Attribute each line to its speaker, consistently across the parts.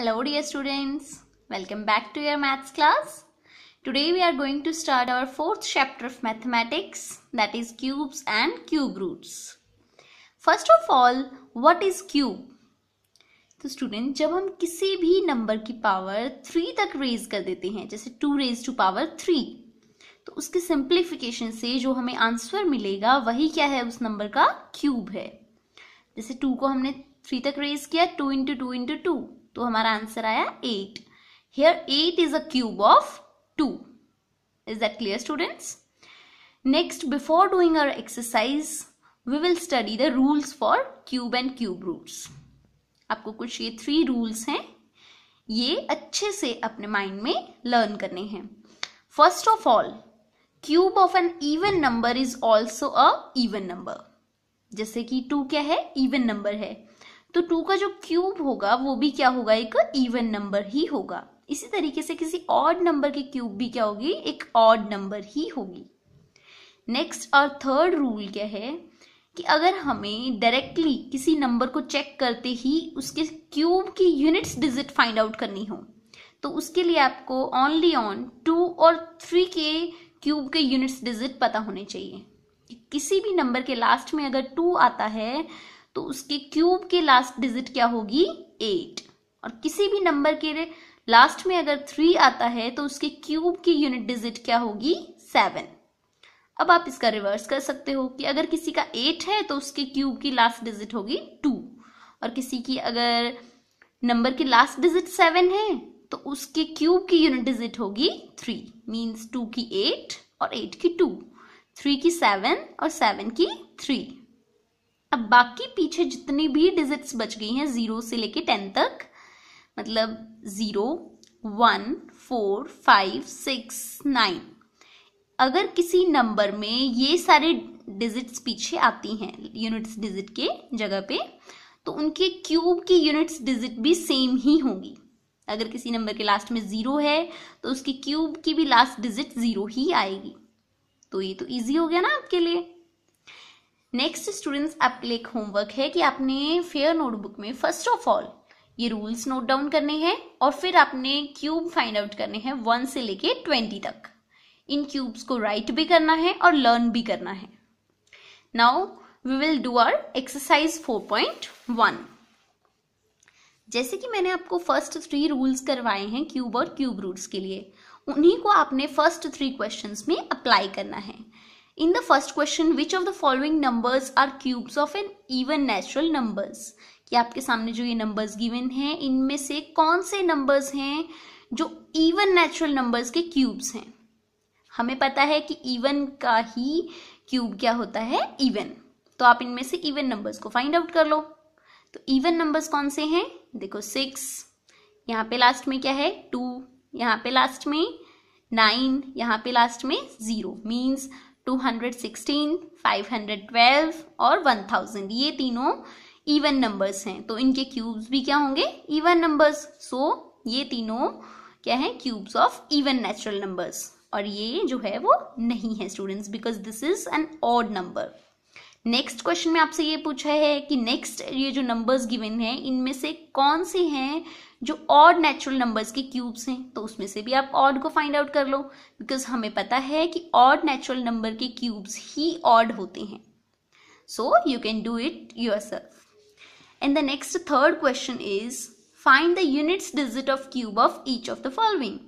Speaker 1: Hello dear students, welcome back to your maths class. Today we are going to start our fourth chapter of mathematics that is cubes and cube roots. First of all, what is cube? तो student जब हम किसी भी number की power three तक raise कर देते हैं जैसे two raise to power three तो उसके सिंप्लीफिकेशन से जो हमें आंसर मिलेगा वही क्या है उस नंबर का क्यूब है जैसे टू को हमने थ्री तक रेज किया two into two into two तो हमारा आंसर आया eight here eight is a cube of two is that clear students next before doing our exercise we will study the rules for cube and cube roots आपको कुछ ये three rules हैं ये अच्छे से अपने माइंड में लर्न करने हैं first of all cube of an even number is also an even number जैसे कि टू क्या है इवन नंबर है तो टू का जो क्यूब होगा वो भी क्या होगा एक इवन नंबर ही होगा इसी तरीके से किसी ऑड नंबर की क्यूब भी क्या होगी एक ऑड नंबर ही होगी नेक्स्ट और थर्ड रूल क्या है कि अगर हमें डायरेक्टली किसी नंबर को चेक करते ही उसके क्यूब की यूनिट्स डिजिट फाइंड आउट करनी हो तो उसके लिए आपको ओनली ऑन टू और थ्री के क्यूब के यूनिट्स डिजिट पता होने चाहिए किसी भी नंबर के लास्ट में अगर टू आता है तो उसके क्यूब के लास्ट डिजिट क्या होगी एट और किसी भी नंबर के लास्ट में अगर थ्री आता है तो उसके क्यूब की यूनिट डिजिट क्या होगी सेवन अब आप इसका रिवर्स कर सकते हो कि अगर किसी का एट है तो उसके क्यूब की लास्ट डिजिट होगी टू और किसी की अगर नंबर की लास्ट डिजिट सेवन है तो उसके क्यूब की यूनिट डिजिट होगी थ्री मीन्स टू की एट और एट की टू थ्री की सेवन और सेवन की थ्री अब बाकी पीछे जितनी भी डिजिट्स बच गई हैं जीरो से लेके टेन तक मतलब zero one four five six nine अगर किसी नंबर में ये सारे डिजिट्स पीछे आती हैं यूनिट्स डिजिट के जगह पे तो उनके क्यूब की यूनिट्स डिजिट भी सेम ही होंगी अगर किसी नंबर के लास्ट में ज़ीरो है तो उसकी क्यूब की भी लास्ट डिजिट ज़ीरो ही आएगी तो ये तो इजी हो गया ना आपके लिए नेक्स्ट स्टूडेंट्स आपके लिए एक होमवर्क है कि आपने फेयर नोटबुक में फर्स्ट ऑफ ऑल ये रूल्स नोट डाउन करने हैं और फिर आपने क्यूब फाइंड आउट करने हैं वन से लेके ट्वेंटी तक इन क्यूब्स को राइट भी करना है और लर्न भी करना है now we will do our exercise four point one जैसे कि मैंने आपको फर्स्ट थ्री रूल्स करवाए हैं क्यूब और क्यूब रूट्स के लिए उन्हीं को आपने फर्स्ट थ्री क्वेश्चंस में अप्लाई करना है In the first question, which of the following numbers are cubes of an even natural numbers? कि आपके सामने जो ये नंबर्स गिवन हैं इनमें से कौन से नंबर्स हैं जो इवन नेचुरल नंबर्स के क्यूब्स हैं हमें पता है कि इवन का ही क्यूब क्या होता है इवन तो आप इनमें से इवन नंबर्स को फाइंड आउट कर लो तो इवन नंबर्स कौन से हैं देखो सिक्स यहाँ पे लास्ट में क्या है टू यहाँ पे लास्ट में नाइन यहाँ पे लास्ट में जीरो मीन्स 216, 512 और 1000 ये तीनों इवन नंबर्स हैं तो इनके क्यूब्स भी क्या होंगे इवन नंबर्स सो ये तीनों क्या है cubes of even natural numbers और ये जो है वो नहीं है students because this is an odd number next question में आपसे ये पूछा है कि नेक्स्ट ये जो नंबर्स गिवन हैं इनमें से कौन से हैं जो ऑड नेचुरल नंबर्स के क्यूब्स हैं तो उसमें से भी आप ऑड को फाइंड आउट कर लो बिकॉज हमें पता है कि ऑड नेचुरल नंबर के क्यूब्स ही ऑड होते हैं so you can do it yourself and the next third question is find the units digit of cube of each of the following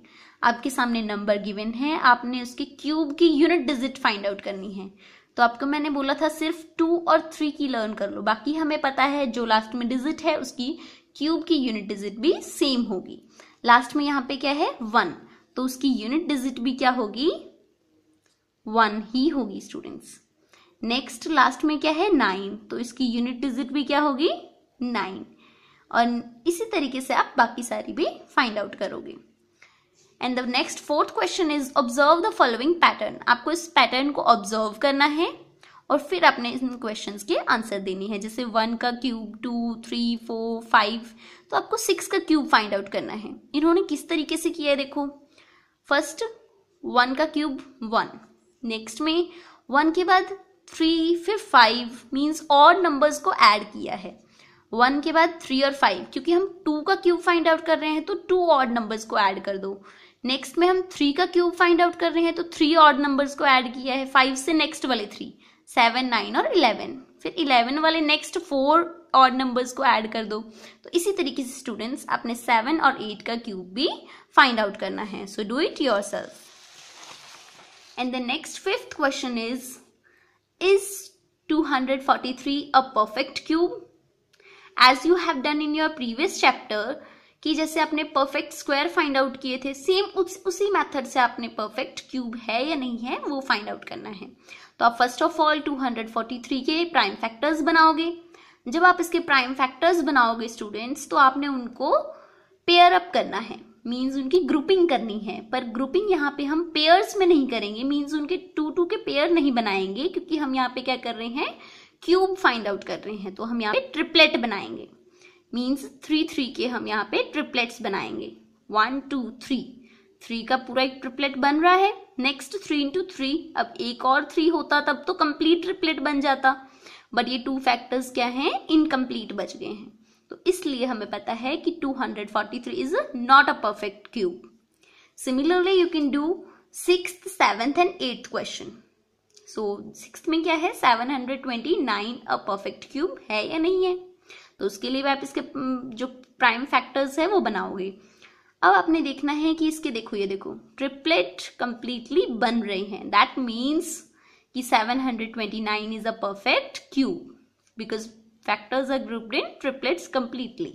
Speaker 1: आपके सामने नंबर गिवन है आपने उसके cube की यूनिट डिजिट फाइंड आउट करनी है तो आपको मैंने बोला था सिर्फ टू और थ्री की लर्न कर लो बाकी हमें पता है जो लास्ट में डिजिट है उसकी क्यूब की यूनिट डिजिट भी सेम होगी लास्ट में यहाँ पे क्या है वन तो उसकी यूनिट डिजिट भी क्या होगी वन ही होगी स्टूडेंट्स नेक्स्ट लास्ट में क्या है नाइन तो इसकी यूनिट डिजिट भी क्या होगी नाइन और इसी तरीके से आप बाकी सारी भी फाइंड आउट करोगे and the next fourth question is observe the following pattern आपको इस पैटर्न को ऑब्जर्व करना है और फिर आपने इन क्वेश्चन के आंसर देनी है जैसे वन का cube two three four five तो आपको सिक्स का क्यूब फाइंड आउट करना है इन्होंने किस तरीके से किया है देखो फर्स्ट वन का क्यूब वन नेक्स्ट में वन के बाद थ्री फिर फाइव मीन्स और नंबर्स को ऐड किया है वन के बाद थ्री और फाइव क्योंकि हम टू का क्यूब फाइंड आउट कर रहे हैं तो टू और नंबर्स को ऐड कर दो नेक्स्ट में हम थ्री का क्यूब फाइंड आउट कर रहे हैं तो थ्री ऑड नंबर्स को ऐड किया है फाइव से नेक्स्ट वाले थ्री सेवन नाइन और इलेवन फिर इलेवन वाले नेक्स्ट फोर ऑड नंबर्स को ऐड कर दो तो इसी तरीके से स्टूडेंट्स आपने सेवन और एट का क्यूब भी फाइंड आउट करना है so do it yourself and the next fifth question is is 243 a perfect cube as you have done in your previous chapter कि जैसे आपने परफेक्ट स्क्वायर फाइंड आउट किए थे same उस, उसी मेथड से आपने परफेक्ट क्यूब है या नहीं है वो फाइंड आउट करना है तो आप फर्स्ट ऑफ ऑल 243 के प्राइम फैक्टर्स बनाओगे जब आप इसके प्राइम फैक्टर्स बनाओगे स्टूडेंट्स तो आपने उनको पेयर अप करना है मीन्स उनकी ग्रुपिंग करनी है पर ग्रुपिंग यहाँ पे हम पेयर्स में नहीं करेंगे मीन्स उनके टू टू के पेयर नहीं बनाएंगे क्योंकि हम यहाँ पे क्या कर रहे हैं क्यूब फाइंड आउट कर रहे हैं तो हम यहाँ पे ट्रिपलेट बनाएंगे मीन्स थ्री थ्री के हम यहाँ पे ट्रिपलेट्स बनाएंगे वन टू थ्री थ्री का पूरा एक ट्रिपलेट बन रहा है नेक्स्ट थ्री इंटू थ्री अब एक और थ्री होता तब तो कंप्लीट ट्रिपलेट बन जाता बट ये टू फैक्टर्स क्या हैं इनकम्प्लीट बच गए हैं तो इसलिए हमें पता है कि 243 is not a perfect cube similarly you can do six seventh and eighth question so six में क्या है 729 अ परफेक्ट क्यूब है या नहीं है तो उसके लिए भी आप इसके जो प्राइम फैक्टर्स है वो बनाओगे अब आपने देखना है कि इसके देखो ये देखो ट्रिपलेट कंप्लीटली बन रहे हैं दैट मीन्स कि 729 is a perfect cube because factors are grouped in triplets completely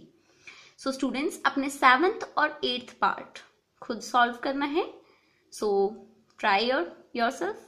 Speaker 1: so students अपने सेवन्थ और एट्थ पार्ट खुद सॉल्व करना है so try your your self